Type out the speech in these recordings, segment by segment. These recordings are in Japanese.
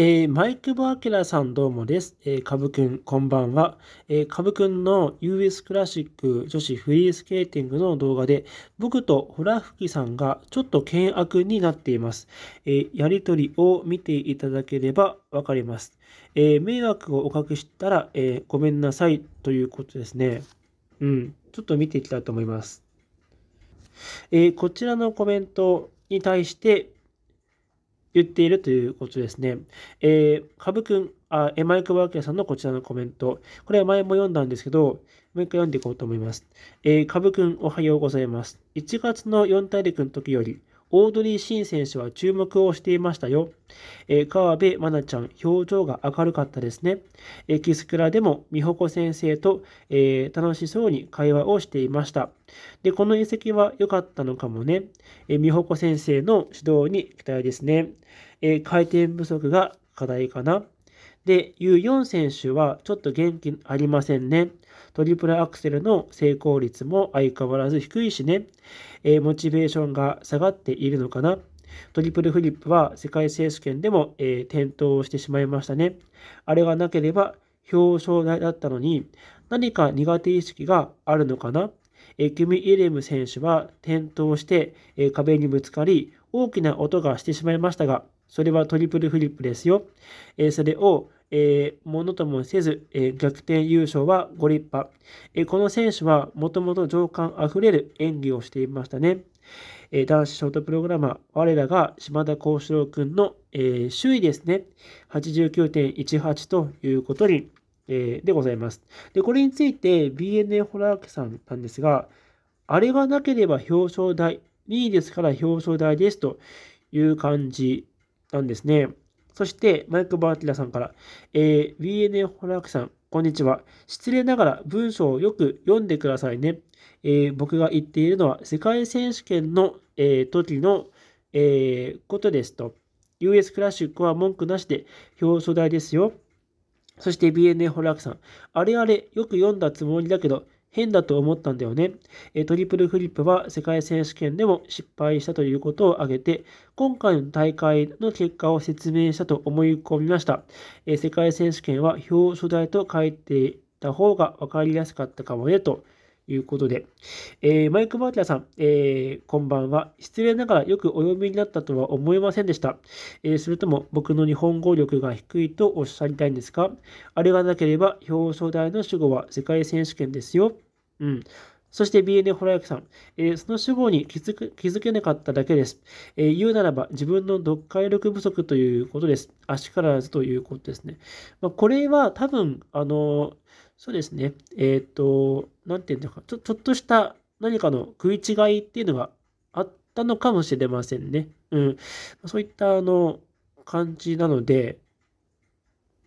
えー、マイクボアキラさんどうもです。えー、カブくん、こんばんは。えー、カブくんの US クラシック女子フリースケーティングの動画で、僕とホラフキさんがちょっと険悪になっています。えー、やりとりを見ていただければわかります。え迷惑をおかけしたら、えごめんなさいということですね。うん、ちょっと見ていきたいと思います。えこちらのコメントに対して、言っているということですね。えー、カくん、あ、え、マイク・ワーケーさんのこちらのコメント。これは前も読んだんですけど、もう一回読んでいこうと思います。えー、株くん、おはようございます。1月の4大陸の時より、オードリー・シン選手は注目をしていましたよ。えー、川辺愛菜ちゃん、表情が明るかったですね。えキスクラでも美穂子先生と、えー、楽しそうに会話をしていました。で、この遺跡は良かったのかもね。え美穂子先生の指導に期待ですね。え回転不足が課題かな。で、U4 選手はちょっと元気ありませんね。トリプルアクセルの成功率も相変わらず低いしね、えー、モチベーションが下がっているのかな。トリプルフリップは世界選手権でも、えー、転倒してしまいましたね。あれがなければ表彰台だったのに、何か苦手意識があるのかな。えキム・イレム選手は転倒して、え壁にぶつかり、大きな音がしてしまいましたが、それはトリプルフリップですよ。えそれをえー、ものともせず、えー、逆転優勝はご立派。えー、この選手はもともと情感あふれる演技をしていましたね。え男子ショートプログラマー、我らが島田幸四郎君の、え首位ですね。89.18ということに、えでございます。で、これについて BNA ホラー家さんなんですが、あれがなければ表彰台、2位ですから表彰台ですという感じなんですね。そして、マイク・バーティラさんから、えー、BNA ホラークさん、こんにちは。失礼ながら文章をよく読んでくださいね。えー、僕が言っているのは、世界選手権の、えー、時の、えー、ことですと。US クラシックは文句なしで表彰台ですよ。そして BNA ホラークさん。あれあれ、よく読んだつもりだけど、変だと思ったんだよね。トリプルフリップは世界選手権でも失敗したということを挙げて、今回の大会の結果を説明したと思い込みました。世界選手権は表彰台と書いていた方が分かりやすかったかもねと。いうことで、えー、マイク・バーティアさん、えー、こんばんは。失礼ながらよくお読みになったとは思いませんでした。えー、それとも僕の日本語力が低いとおっしゃりたいんですかあれがなければ表彰台の主語は世界選手権ですよ。うん。そして BNA ホラヤキさん、えー、その主語に気づく気づけなかっただけです、えー、言うならば自分の読解力不足ということです。足からずということですね。まあ、これは多分、あの、そうですね、えっ、ー、と、なんていうのかちょ、ちょっとした何かの食い違いっていうのがあったのかもしれませんね。うん。そういった、あの、感じなので、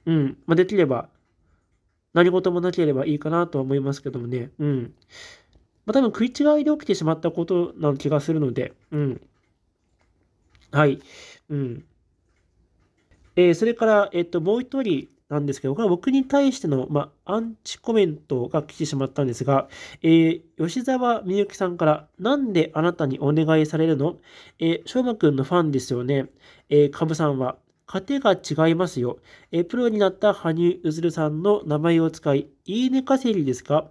うん、まあ、できれば、何事もなければいいかなとは思いますけどもね、うん。まあ、多分食い違いで起きてしまったことな気がするので、うん。はい。うん。えー、それから、えっ、と、もう一人なんですけど、これは僕に対しての、まあ、アンチコメントが来てしまったんですが、えー、吉沢みゆきさんから、なんであなたにお願いされるのえー、しょうまくんのファンですよね。えー、かぶさんは。勝手が違いますよ。えプロになった羽生結弦さんの名前を使い、いいね稼ぎですか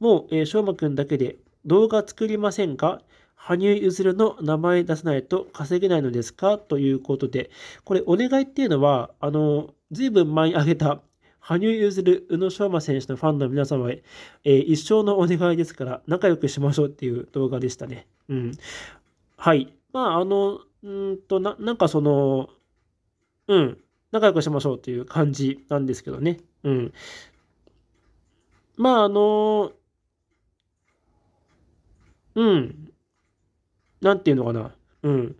もう、えー、しょうまくんだけで動画作りませんか羽生結弦の名前出さないと稼げないのですかということで、これお願いっていうのは、あの、ずいぶん前に挙げた羽生結弦、宇野昌磨選手のファンの皆様へ、えー、一生のお願いですから、仲良くしましょうっていう動画でしたね。うん。はい。まあ、あの、うんとな、なんかその、うん、仲良くしましょうっていう感じなんですけどね。うん。まあ、あの、うん。なんていうのかな。うん。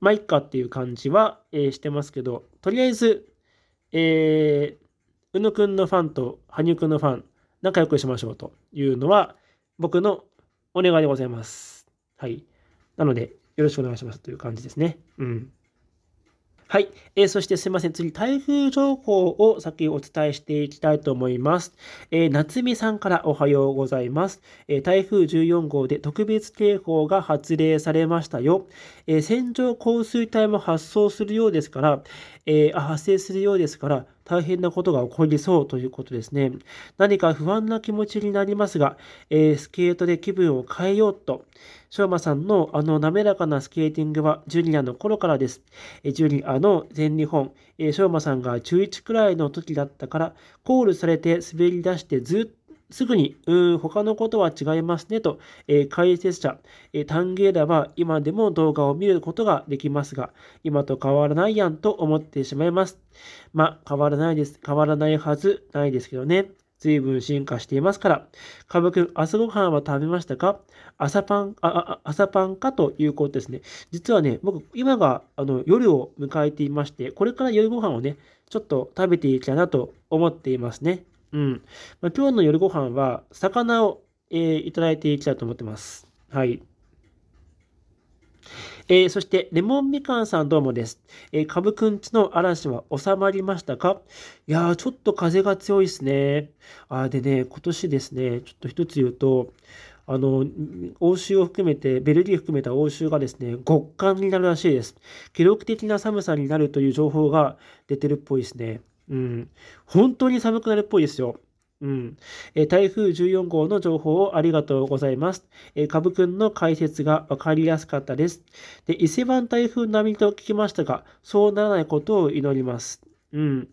まあ、いっかっていう感じは、えー、してますけど、とりあえず、えー、宇野くんのファンと羽生くんのファン、仲良くしましょうというのは、僕のお願いでございます。はい。なので、よろしくお願いしますという感じですね。うん。はい。えー、そしてすいません。次、台風情報を先お伝えしていきたいと思います。えー、夏美さんからおはようございます。えー、台風14号で特別警報が発令されましたよ。え線状降水帯も発生するようですから、え発生するようですから、大変なことが起こりそうということですね。何か不安な気持ちになりますが、えスケートで気分を変えようと。翔馬さんのあの滑らかなスケーティングはジュニアの頃からです。ジュニアの全日本、翔馬さんが中1くらいの時だったから、コールされて滑り出してずっとすぐに、うん、他のことは違いますねと、えー、解説者、えー、タンゲーは今でも動画を見ることができますが、今と変わらないやんと思ってしまいます。まあ、変わらないです。変わらないはずないですけどね。随分進化していますから。かぶくん、朝ごはんは食べましたか朝パン、あ、あ朝パンかということですね。実はね、僕、今があの夜を迎えていまして、これから夜ご飯をね、ちょっと食べていきたいなと思っていますね。うん。まあ、今日の夜ご飯は、魚を、えー、いただいていきたいと思ってます。はい。えー、そして、レモンみかんさんどうもです。えー、カくんちの嵐は収まりましたかいやー、ちょっと風が強いですね。あでね、今年ですね、ちょっと一つ言うと、あの、欧州を含めて、ベルギー含めた欧州がですね、極寒になるらしいです。記録的な寒さになるという情報が出てるっぽいですね。うん。本当に寒くなるっぽいですよ。うん、え台風14号の情報をありがとうございます。えー、株くんの解説が分かりやすかったです。で、伊勢湾台風並みと聞きましたが、そうならないことを祈ります。うん。い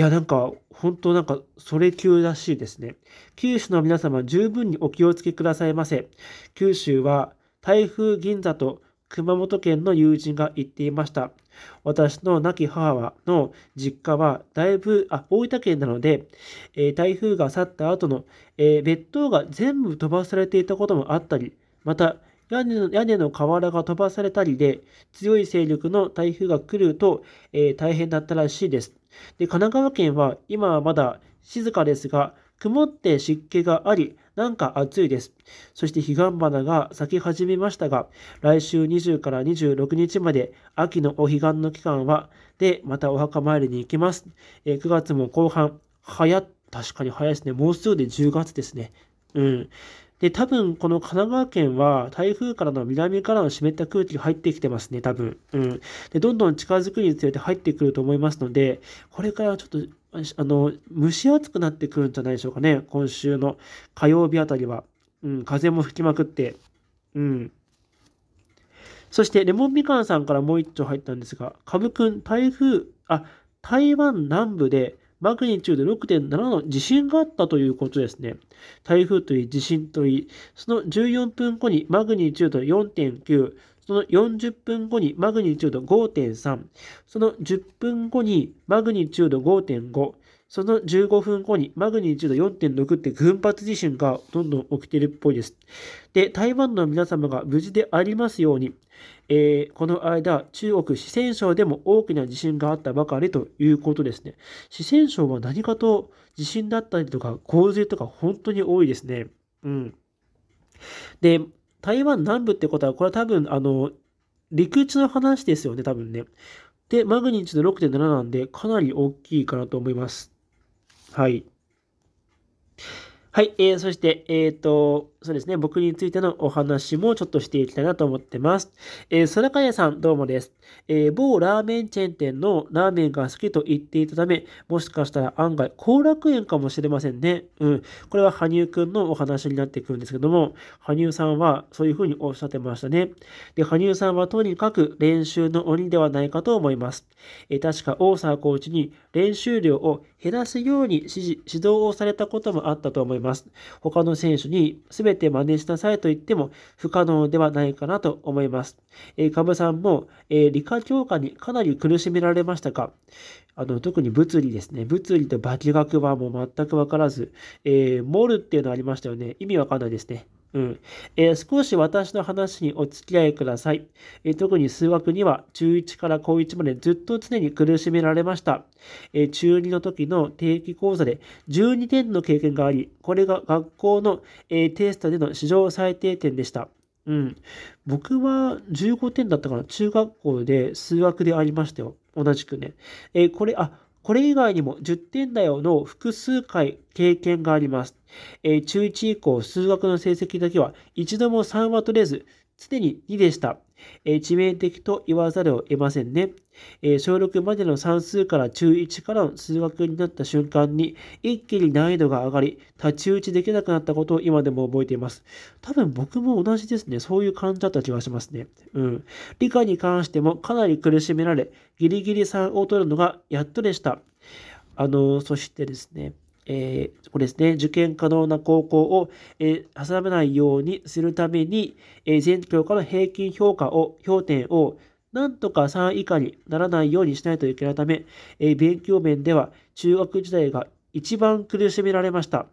や、なんか、本当なんか、それ級らしいですね。九州の皆様、十分にお気をつけくださいませ。九州は、台風銀座と熊本県の友人が言っていました。私の亡き母はの実家はだいぶ、あ、大分県なので、えー、台風が去った後の、えー、別棟が全部飛ばされていたこともあったり、また、屋根の屋根の瓦が飛ばされたりで、強い勢力の台風が来ると、えー、大変だったらしいです。で神奈川県は今はまだ静かですが、曇って湿気があり、なんか暑いです。そして彼岸花が咲き始めましたが、来週20から26日まで秋のお彼岸の期間は、で、またお墓参りに行きます。えー、9月も後半、早、確かに早いですね。もうすぐで10月ですね。うん。で、多分この神奈川県は台風からの南からの湿った空気に入ってきてますね、多分。うん。で、どんどん近づくにつれて入ってくると思いますので、これからちょっとあの、蒸し暑くなってくるんじゃないでしょうかね。今週の火曜日あたりは。うん、風も吹きまくって。うん。そして、レモンみかんさんからもう一丁入ったんですが、カブくん、台風、あ、台湾南部でマグニチュード6.7の地震があったということですね。台風といい、地震といい、その14分後にマグニチュード4.9、その40分後にマグニチュード5.3、その10分後にマグニチュード5.5、その15分後にマグニチュード4.6って群発地震がどんどん起きてるっぽいです。で、台湾の皆様が無事でありますように、えー、この間、中国四川省でも大きな地震があったばかりということですね。四川省は何かと地震だったりとか洪水とか本当に多いですね。うん。で、台湾南部ってことは、これは多分、あの、陸地の話ですよね、多分ね。で、マグニチュード6.7なんで、かなり大きいかなと思います。はい。はい、えー、そして、えっ、ー、と、そうですね、僕についてのお話もちょっとしていきたいなと思ってます。えー、空かさん、どうもです、えー、某ラーメンチェーン店のラーメンが好きと言っていたため、もしかしたら案外、後楽園かもしれませんね。うん。これは羽生くんのお話になってくるんですけども、羽生さんはそういうふうにおっしゃってましたね。で、羽生さんはとにかく練習の鬼ではないかと思います。えー、確か大沢コーチに練習量を減らすように指示、指導をされたこともあったと思います。他の選手に全全て真似しなさいと言っても不可能ではないかなと思います。えー、カさんも、えー、理科教科にかなり苦しめられましたかあの、特に物理ですね。物理と化学はもう全くわからず、えー、モルっていうのありましたよね。意味わかんないですね。うんえー、少し私の話にお付き合いください、えー、特に数学には中1から高1までずっと常に苦しめられました、えー、中2の時の定期講座で12点の経験があり、これが学校の、えテストでの史上最低点でした。うん、僕は15点だったかな中学校で数学でありましたよ。同じくね。えこれ、あ、これ以外にも10点台の複数回経験があります。えー、中1以降、数学の成績だけは一度も3は取れず、常に2でした。え致命的と言わざるを得ませんね。え小6までの算数から中1からの数学になった瞬間に一気に難易度が上がり太刀打ちできなくなったことを今でも覚えています。多分僕も同じですね。そういう感じだった気がしますね。うん。理科に関してもかなり苦しめられギリギリ3を取るのがやっとでした。あの、そしてですね、えー、これですね、受験可能な高校を、えー、挟めないようにするために、えー、全教科の平均評価を、評点を、なんとか3以下にならないようにしないといけないため、えー、勉強面では中学時代が一番苦しめられました。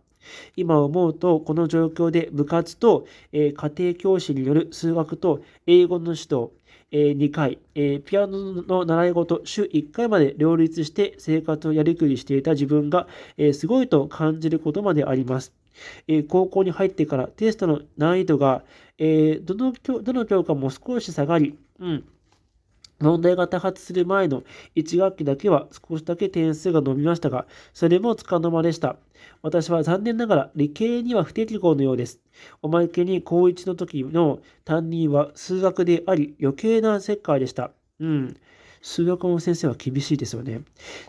今思うと、この状況で部活と、えー、家庭教師による数学と英語の指導、え2回、えピアノの習い事、週1回まで両立して生活をやりくりしていた自分が、えすごいと感じることまであります。え高校に入ってからテストの難易度が、えどのどの教科も少し下がり、うん、問題が多発する前の1学期だけは少しだけ点数が伸びましたが、それもつかの間でした。私は残念ながら理系には不適合のようです。おまけに高1の時の担任は数学であり余計な世界でした。うん。数学の先生は厳しいですよね。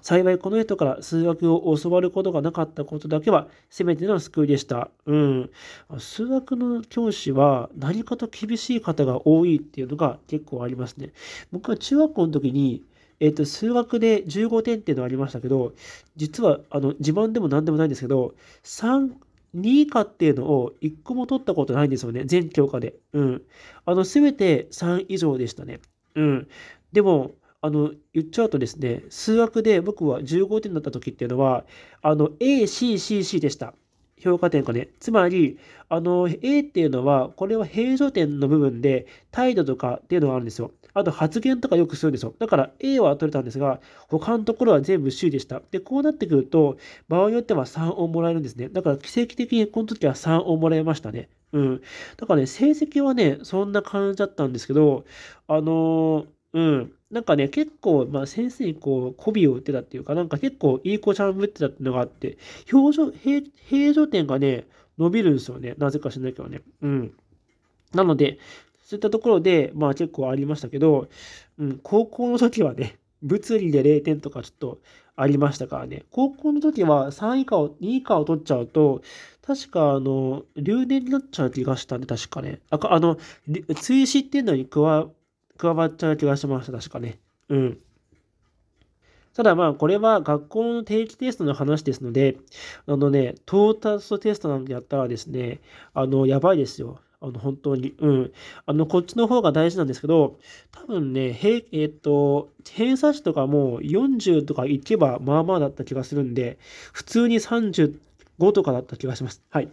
幸いこの人から数学を教わることがなかったことだけはせめての救いでした。うん。数学の教師は何かと厳しい方が多いっていうのが結構ありますね。僕は中学校の時にえっと、数学で15点っていうのありましたけど、実は、あの、自慢でも何でもないんですけど、3、2以下っていうのを1個も取ったことないんですよね。全教科で。うん。あの、すべて3以上でしたね。うん。でも、あの、言っちゃうとですね、数学で僕は15点だった時っていうのは、あの、ACCC でした。評価点がね。つまり、あの、A っていうのは、これは平常点の部分で、態度とかっていうのがあるんですよ。あと発言とかよくするんですよ。だから A は取れたんですが、他のところは全部 C でした。で、こうなってくると、場合によっては3をもらえるんですね。だから奇跡的にこの時は3をもらえましたね。うん。だからね、成績はね、そんな感じだったんですけど、あのー、うん。なんかね、結構、まあ、先生にこう、媚びを打ってたっていうか、なんか結構いい子ちゃんぶってたっていうのがあって、表情、平、平常点がね、伸びるんですよね。なぜか知らないけどね。うん。なので、そういったところで、まあ結構ありましたけど、うん、高校の時はね、物理で0点とかちょっとありましたからね。高校の時は3以下を、2以下を取っちゃうと、確かあの、留年になっちゃう気がしたんで、確かね。あ、あの、追試っていうのに加加わっちゃう気がしました、確かね。うん。ただまあ、これは学校の定期テストの話ですので、あのね、到達テストなんてやったらですね、あの、やばいですよ。あの、本当に。うん。あの、こっちの方が大事なんですけど、多分ね、へえっと、偏差値とかも40とかいけばまあまあだった気がするんで、普通に35とかだった気がします。はい。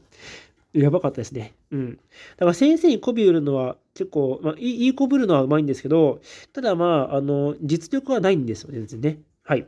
やばかったですね。うん。だから先生に媚び売るのは結構、まあ、いいこぶるのはうまいんですけど、ただまあ、あの、実力はないんですよね、全然ね。はい、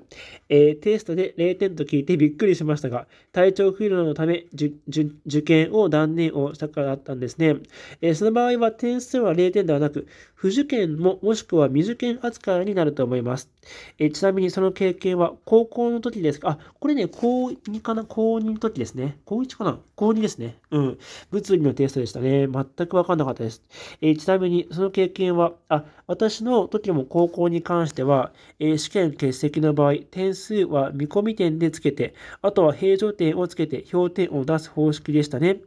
えー、テストで0点と聞いてびっくりしましたが、体調不良のため受験を断念をしたからだったんですね、えー、その場合は点数は0点ではなく、不受験ももしくは未受験扱いになると思います。えー、ちなみにその経験は高校の時ですかあ、これね、高2かな高2の時ですね。高1かな高2ですね。うん。物理のテストでしたね。全くわかんなかったです。えちなみにその経験は、あ、私の時も高校に関しては、え試験欠席のの場合、点数は見込み点でつけて、あとは平常点をつけて評点を出す方式でしたね。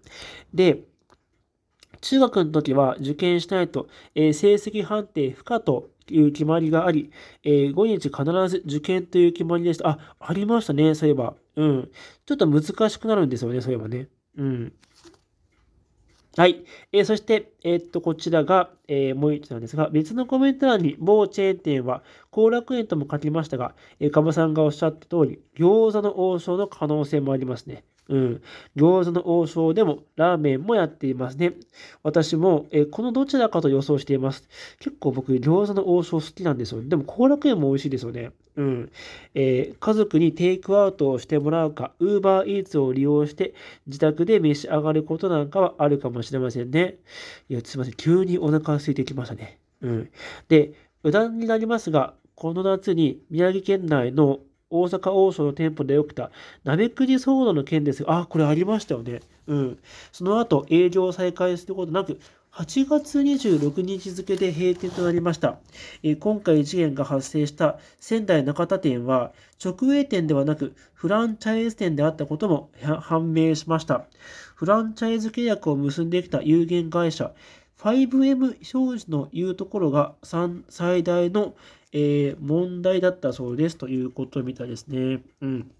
で、中学の時は受験しないと、えー、成績判定不可という決まりがあり、えー、5日必ず受験という決まりでした。あ、ありましたね、そういえば。うん。ちょっと難しくなるんですよね、そういえばね。うん。はい。えー、そして、えー、っと、こちらが、えー、もう一つなんですが、別のコメント欄に、某チェーン店は、後楽園とも書きましたが、えー、カぶさんがおっしゃった通り、餃子の王将の可能性もありますね。うん。餃子の王将でもラーメンもやっていますね。私も、えこのどちらかと予想しています。結構僕、餃子の王将好きなんですよね。でも、後楽園も美味しいですよね。うん。えー、家族にテイクアウトをしてもらうか、ウーバーイーツを利用して自宅で召し上がることなんかはあるかもしれませんね。いや、すいません。急にお腹空いてきましたね。うん。で、無断になりますが、この夏に宮城県内の大阪王将の店舗で起きた、なめくじ騒動の件ですが、あ、これありましたよね。うん。その後、営業を再開することなく、8月26日付で閉店となりました。え今回事件が発生した仙台中田店は、直営店ではなくフランチャイズ店であったことも判明しました。フランチャイズ契約を結んできた有限会社、5M 表示のいうところが最大のえー、問題だったそうですということみたいですね。うん。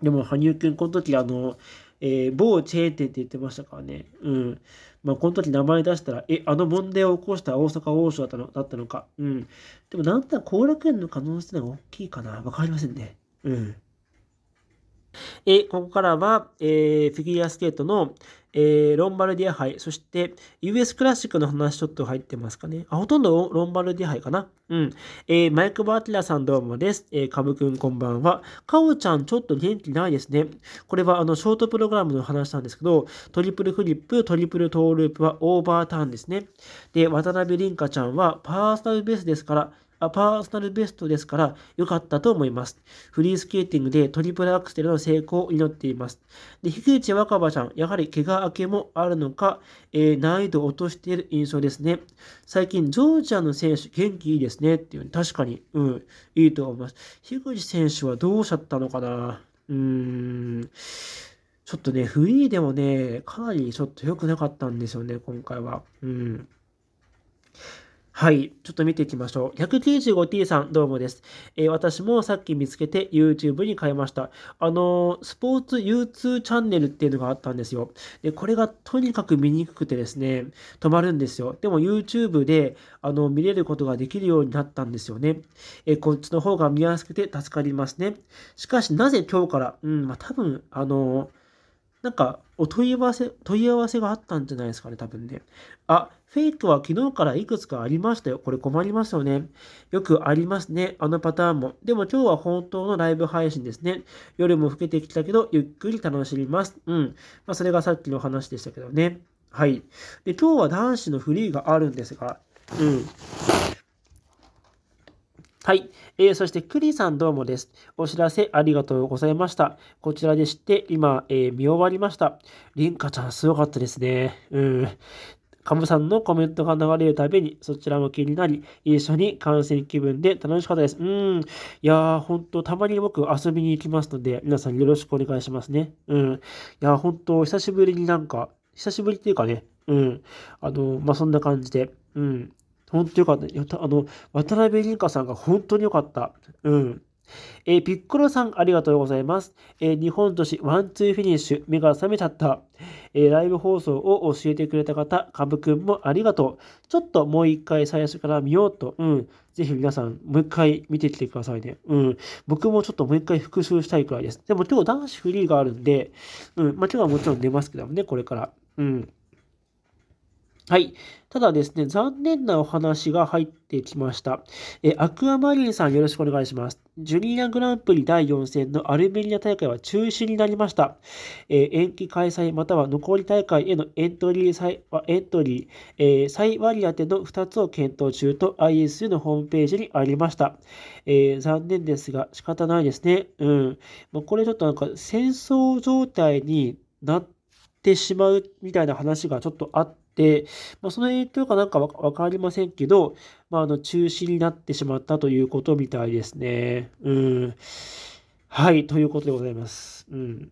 でも、羽生くん、この時、あの、えー、某チェーン店って言ってましたからね。うん。まあ、この時名前出したら、え、あの問題を起こした大阪王将だったのだったのか。うん。でも、なんとなく後楽園の可能性が大きいかな。わかりませんね。うん。えここからは、えー、フィギュアスケートの、えー、ロンバルディア杯、そして US クラシックの話ちょっと入ってますかね。あ、ほとんどロンバルディア杯かな。うん。えー、マイク・バーティラさんどうもです。えー、カブくんこんばんは。カオちゃんちょっと元気ないですね。これはあの、ショートプログラムの話なんですけど、トリプルフリップ、トリプルトーループはオーバーターンですね。で、渡辺凛香ちゃんはパーソナルベースですから、パーソナルベストですから良かったと思います。フリースケーティングでトリプルアクセルの成功を祈っています。で、樋口若葉ちゃん、やはり怪我明けもあるのか、えー、難易度を落としている印象ですね。最近、ジョージアの選手、元気いいですねっていう確かに、うん、いいと思います。樋口選手はどうしちゃったのかなうーん。ちょっとね、フリーでもね、かなりちょっと良くなかったんですよね、今回は。うん。はい。ちょっと見ていきましょう。195t さん、どうもです。えー、私もさっき見つけて YouTube に変えました。あのー、スポーツ U2 チャンネルっていうのがあったんですよ。で、これがとにかく見にくくてですね、止まるんですよ。でも YouTube で、あのー、見れることができるようになったんですよね。えこっちの方が見やすくて助かりますね。しかし、なぜ今日から、うん、まあ、多分、あのーなんか、お問い合わせ、問い合わせがあったんじゃないですかね、多分ね。あ、フェイクは昨日からいくつかありましたよ。これ困りますよね。よくありますね。あのパターンも。でも今日は本当のライブ配信ですね。夜も更けてきたけど、ゆっくり楽しみます。うん。まあ、それがさっきの話でしたけどね。はい。で、今日は男子のフリーがあるんですが、うん。はい。えー、そして、クリさんどうもです。お知らせありがとうございました。こちらでして、今、えー、見終わりました。りんかちゃん、すごかったですね。うん。カムさんのコメントが流れるたびに、そちらも気になり、一緒に観戦気分で楽しかったです。うん。いやー、ほんと、たまに僕遊びに行きますので、皆さんよろしくお願いしますね。うん。いやー、ほんと、久しぶりになんか、久しぶりっていうかね、うん。あの、まあ、そんな感じで、うん。本当よかった。あの、渡辺凛香さんが本当によかった。うん。えー、ピッコロさん、ありがとうございます。えー、日本女子ワンツーフィニッシュ、目が覚めちゃった。えー、ライブ放送を教えてくれた方、かぶくんもありがとう。ちょっともう一回最初から見ようと。うん。ぜひ皆さん、もう一回見てきてくださいね。うん。僕もちょっともう一回復習したいくらいです。でも今日男子フリーがあるんで、うん。まあ、今日はもちろん出ますけどもね、これから。うん。はい。ただですね、残念なお話が入ってきました。え、アクアマリンさんよろしくお願いします。ジュニアグランプリ第4戦のアルメニア大会は中止になりました。え延期開催または残り大会へのエントリー再、エントリー、え再割り当ての2つを検討中と ISU のホームページにありました。えー、残念ですが仕方ないですね。うん。もうこれちょっとなんか戦争状態になってしまうみたいな話がちょっとあって、、まあ、その影響かなんかわかりませんけど、まあ、あの中止になってしまったということみたいですね。うん。はい、ということでございます。うん。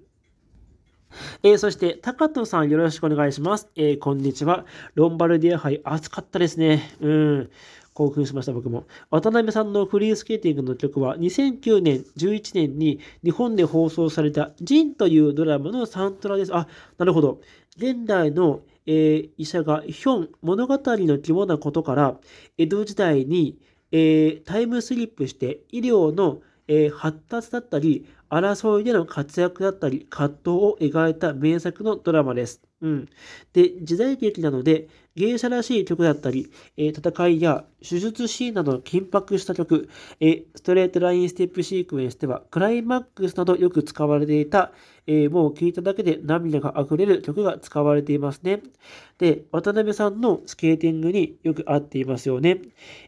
えー、そして、タカトさんよろしくお願いします。えー、こんにちは。ロンバルディア杯、熱かったですね。うん。興奮しました、僕も。渡辺さんのフリースケーティングの曲は、2009年、11年に日本で放送された、ジンというドラマのサントラです。あ、なるほど。現代のえー、医者がヒョン物語の肝なことから江戸時代に、えー、タイムスリップして医療の、えー、発達だったり争いでの活躍だったり葛藤を描いた名作のドラマです。うん。で、時代劇なので、芸者らしい曲だったり、えー、戦いや手術シーンなど緊迫した曲、えー、ストレートラインステップシークエンスでは、クライマックスなどよく使われていた、えー、もう聴いただけで涙が溢れる曲が使われていますね。で、渡辺さんのスケーティングによく合っていますよね。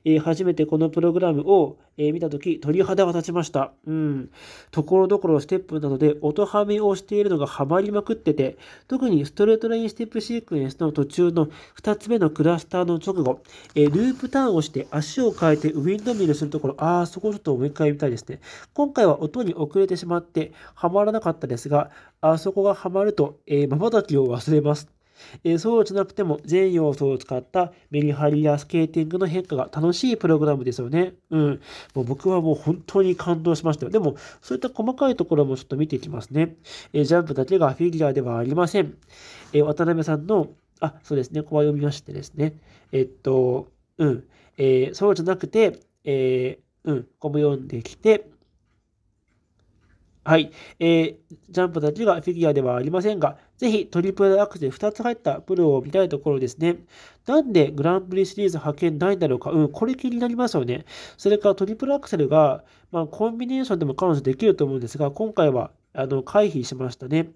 え初めてこのプログラムを、え見たとき、鳥肌が立ちました。うん。ところどころステップなどで音ハメをしているのがハマりまくってて、特にストレートトレインステップシークエンスの途中の2つ目のクラスターの直後、えー、ループターンをして足を変えてウィンドミルするところ、ああ、そこちょっともう一回見たいですね。今回は音に遅れてしまってはまらなかったですが、あそこがはまると、えー、瞬きを忘れます。えそうじゃなくても全要素を使ったメリハリやスケーティングの変化が楽しいプログラムですよね。うん。もう僕はもう本当に感動しましたよ。でも、そういった細かいところもちょっと見ていきますね。えジャンプだけがフィギュアではありません。え渡辺さんの、あ、そうですね、ここは読みましてですね。えっと、うん。えそうじゃなくて、えうん、ここも読んできて、はい、えー、ジャンプだけがフィギュアではありませんが、ぜひトリプルアクセル2つ入ったプロを見たいところですね。なんでグランプリシリーズ派遣ないんだろうか。うん、これ気になりますよね。それからトリプルアクセルが、まあ、コンビネーションでも彼女できると思うんですが、今回はあの回避しましたね。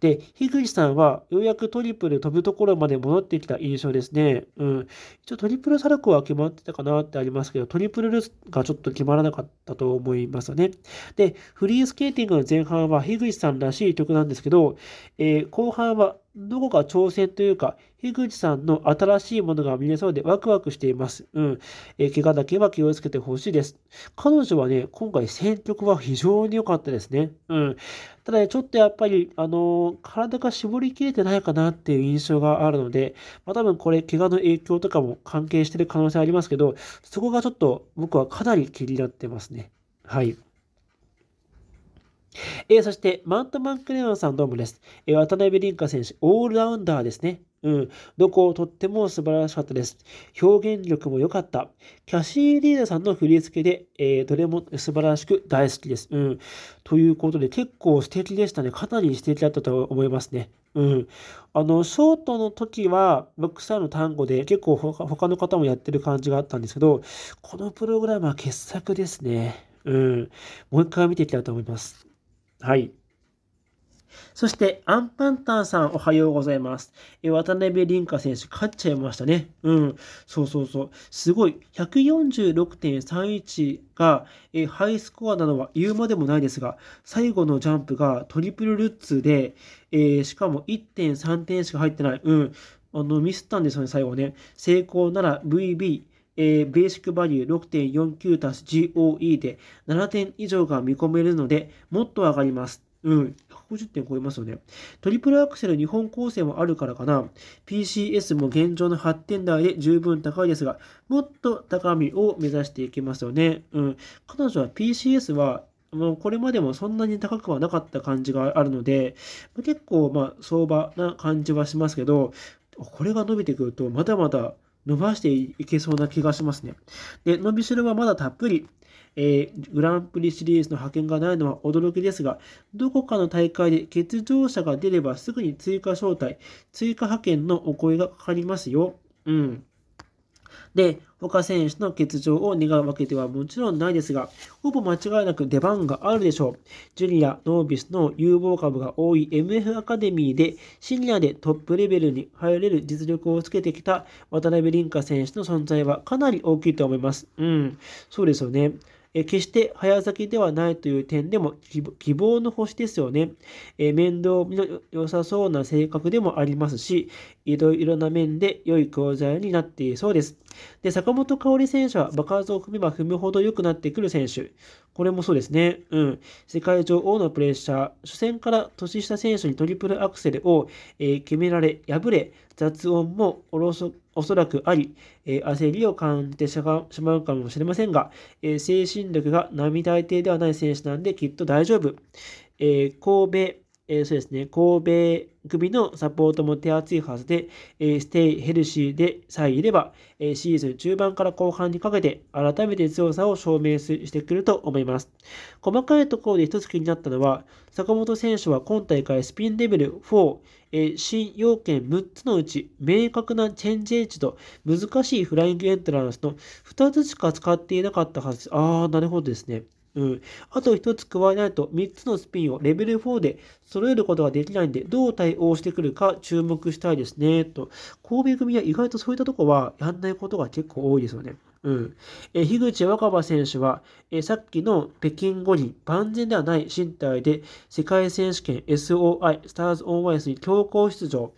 で、樋口さんはようやくトリプル飛ぶところまで戻ってきた印象ですね。うん。一応トリプルサルコは決まってたかなってありますけど、トリプルルスがちょっと決まらなかったと思いますよね。で、フリースケーティングの前半は樋口さんらしい曲なんですけど、えー、後後半はどこか挑戦というか、樋口さんの新しいものが見れそうでワクワクしています。うん。え怪我だけは気をつけてほしいです。彼女はね、今回選曲は非常に良かったですね。うん。ただね、ちょっとやっぱり、あのー、体が絞りきれてないかなっていう印象があるので、まあ、多分これ、怪我の影響とかも関係してる可能性ありますけど、そこがちょっと僕はかなり気になってますね。はい。えー、そして、マントマンクレヨンさんどうもです。えー、渡辺凛香選手、オールラウンダーですね。うん。どこをとっても素晴らしかったです。表現力も良かった。キャシー・リーダーさんの振り付けで、えー、どれも素晴らしく大好きです。うん。ということで、結構素敵でしたね。かなり素敵だったと思いますね。うん。あの、ショートの時は、ロックスターの単語で結構他の方もやってる感じがあったんですけど、このプログラムは傑作ですね。うん。もう一回見ていきたいと思います。はい。そして、アンパンタンさん、おはようございます。え渡辺凛香選手、勝っちゃいましたね。うん。そうそうそう。すごい。146.31が、えハイスコアなのは言うまでもないですが、最後のジャンプがトリプルルッツで、えー、しかも1.3点しか入ってない。うん。あの、ミスったんですよね、最後ね。成功なら VB。えー、ベーシックバリュー6.49たす GOE で7点以上が見込めるので、もっと上がります。うん、150点超えますよね。トリプルアクセル日本構成もあるからかな。PCS も現状の8点台で十分高いですが、もっと高みを目指していきますよね。うん、彼女は PCS はもうこれまでもそんなに高くはなかった感じがあるので、結構まあ相場な感じはしますけど、これが伸びてくるとまだまだ伸ばしていけそうな気がしますね。で、伸びしろはまだたっぷり。えー、グランプリシリーズの派遣がないのは驚きですが、どこかの大会で欠場者が出ればすぐに追加招待、追加派遣のお声がかかりますよ。うん。で、他選手の欠場を願うわけではもちろんないですが、ほぼ間違いなく出番があるでしょう。ジュニア、ノービスの有望株が多い MF アカデミーで、シニアでトップレベルに入れる実力をつけてきた渡辺凛香選手の存在はかなり大きいと思います。うん、そうですよね。え決して早咲きではないという点でも希望の星ですよね。え面倒見の良さそうな性格でもありますし、いろいろな面で良い教材になっていそうです。で、坂本香織選手は爆発を踏めば踏むほど良くなってくる選手。これもそうですね。うん。世界女王のプレッシャー。初戦から年下選手にトリプルアクセルを、え決められ、破れ、雑音もおろそおそらくあり、えー、焦りを感じてしまうかもしれませんが、えー、精神力が並大抵ではない選手なんできっと大丈夫。え神戸えー、そうですね、神戸組のサポートも手厚いはずで、えー、ステイヘルシーでさえいれば、えー、シーズン中盤から後半にかけて改めて強さを証明してくると思います。細かいところで一つ気になったのは、坂本選手は今大会スピンレベル4、えー、新要件6つのうち、明確なチェンジエッジと難しいフライングエントランスの2つしか使っていなかったはずです。あー、なるほどですね。うん。あと1つ加えないと3つのスピンをレベル4で揃えることができないんで、どう対応してくるか注目したいですね。と。神戸組は意外とそういったとこはやんないことが結構多いですよね。うん。え、樋口若葉選手は、え、さっきの北京五輪、万全ではない身体で世界選手権 SOI、スターズオンワイスに強行出場。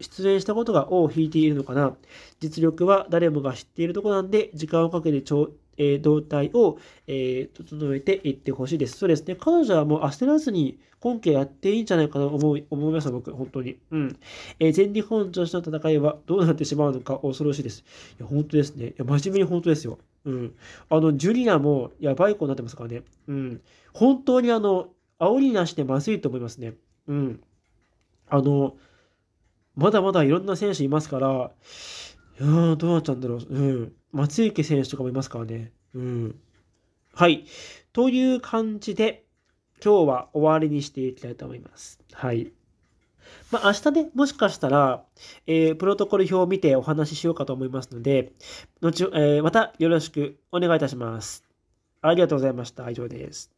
出演したことが尾を引いているのかな。実力は誰もが知っているとこなんで、時間をかけて調えー、動態を、えー、整えていってほしいです。そうですね。彼女はもう焦らずに今季やっていいんじゃないかなと思い思いました、僕、本当に。うん。えー、全日本女子の戦いはどうなってしまうのか恐ろしいです。いや、本当ですね。いや、真面目に本当ですよ。うん。あの、ジュリアもやばい子になってますからね。うん。本当にあの、煽りなしでまずいと思いますね。うん。あの、まだまだいろんな選手いますから、いやどうなっちゃうんだろう。うん。松池選手とかもいますからね。うん。はい。という感じで、今日は終わりにしていきたいと思います。はい。まあ、明日ね、もしかしたら、えー、プロトコル表を見てお話ししようかと思いますので、後、えー、またよろしくお願いいたします。ありがとうございました。以上です。